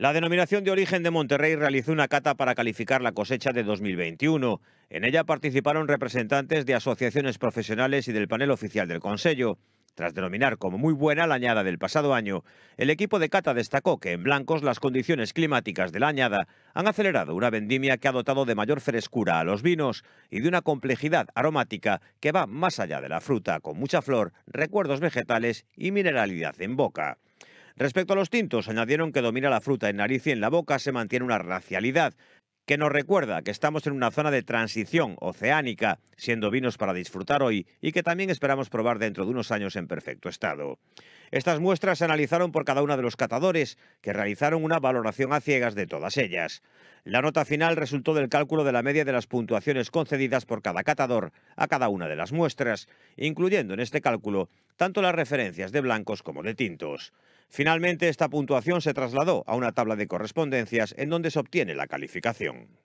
La denominación de origen de Monterrey realizó una cata para calificar la cosecha de 2021. En ella participaron representantes de asociaciones profesionales y del panel oficial del Consejo. Tras denominar como muy buena la añada del pasado año, el equipo de cata destacó que en blancos las condiciones climáticas de la añada han acelerado una vendimia que ha dotado de mayor frescura a los vinos y de una complejidad aromática que va más allá de la fruta, con mucha flor, recuerdos vegetales y mineralidad en boca. Respecto a los tintos, añadieron que domina la fruta en nariz y en la boca se mantiene una racialidad que nos recuerda que estamos en una zona de transición oceánica, siendo vinos para disfrutar hoy y que también esperamos probar dentro de unos años en perfecto estado. Estas muestras se analizaron por cada uno de los catadores, que realizaron una valoración a ciegas de todas ellas. La nota final resultó del cálculo de la media de las puntuaciones concedidas por cada catador a cada una de las muestras, incluyendo en este cálculo tanto las referencias de blancos como de tintos. Finalmente, esta puntuación se trasladó a una tabla de correspondencias en donde se obtiene la calificación.